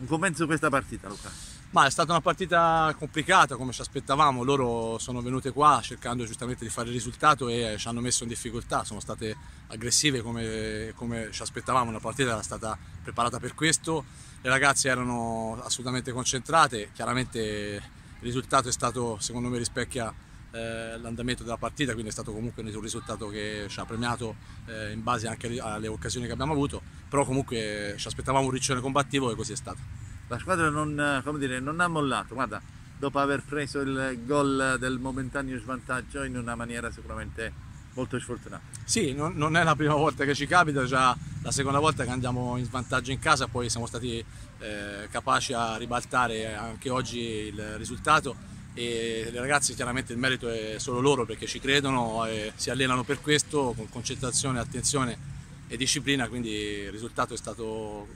Un pensi questa partita, Luca? Ma è stata una partita complicata come ci aspettavamo, loro sono venute qua cercando giustamente di fare il risultato e ci hanno messo in difficoltà, sono state aggressive come, come ci aspettavamo, la partita era stata preparata per questo, le ragazze erano assolutamente concentrate, chiaramente il risultato è stato secondo me rispecchia eh, l'andamento della partita, quindi è stato comunque un risultato che ci ha premiato eh, in base anche alle occasioni che abbiamo avuto, però comunque ci aspettavamo un riccione combattivo e così è stato. La squadra non, eh, dire, non ha mollato, guarda, dopo aver preso il gol del momentaneo svantaggio in una maniera sicuramente molto sfortunata. Sì, non, non, è la prima volta che ci capita, già la seconda volta che andiamo in svantaggio in casa, poi siamo stati eh, capaci a ribaltare anche oggi il risultato e le ragazze chiaramente il merito è solo loro perché ci credono e si allenano per questo con concentrazione, attenzione e disciplina, quindi il risultato è stato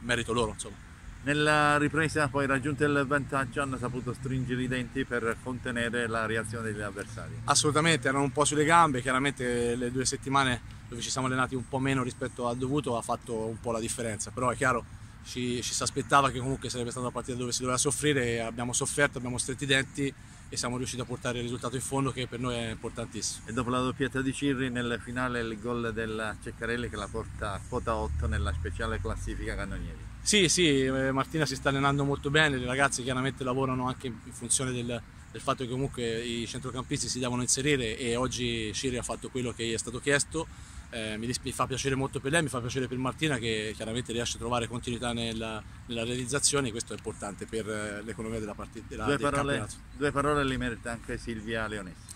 merito loro. Insomma. Nella ripresa poi raggiunto il vantaggio hanno saputo stringere i denti per contenere la reazione degli avversari. Assolutamente, erano un po' sulle gambe, chiaramente le due settimane dove ci siamo allenati un po' meno rispetto al dovuto ha fatto un po' la differenza, però è chiaro ci, ci si aspettava che comunque sarebbe stata una partita dove si doveva soffrire, abbiamo sofferto, abbiamo stretto i denti e siamo riusciti a portare il risultato in fondo che per noi è importantissimo. E dopo la doppietta di Cirri nel finale il gol del Ceccarelli che la porta a quota 8 nella speciale classifica cannonieri. Sì, sì, eh, Martina si sta allenando molto bene, i ragazzi chiaramente lavorano anche in funzione del, del fatto che comunque i centrocampisti si devono inserire e oggi Cirri ha fatto quello che gli è stato chiesto eh, mi, mi, fa piacere molto per lei, mi fa piacere per Martina che chiaramente riesce a trovare continuità nella, nella realizzazione, questo è importante per eh, l'economia della partita. Della, due, parole, due parole le merita anche Silvia Leonessa.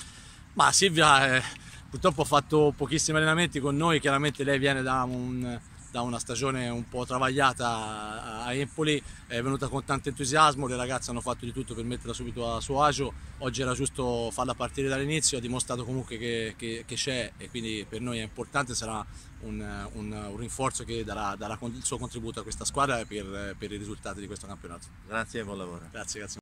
Ma Silvia eh, purtroppo ha fatto pochissimi allenamenti con noi, chiaramente lei viene da, un, da una stagione un po' travagliata a Empoli è venuta con tanto entusiasmo, le ragazze hanno fatto di tutto per metterla subito a suo agio, oggi era giusto farla partire dall'inizio, ha dimostrato comunque che, c'è e quindi per noi è importante, sarà un, un, un rinforzo che darà, darà, il suo contributo a questa squadra per, per i risultati di questo campionato. Grazie e buon lavoro. Grazie, grazie.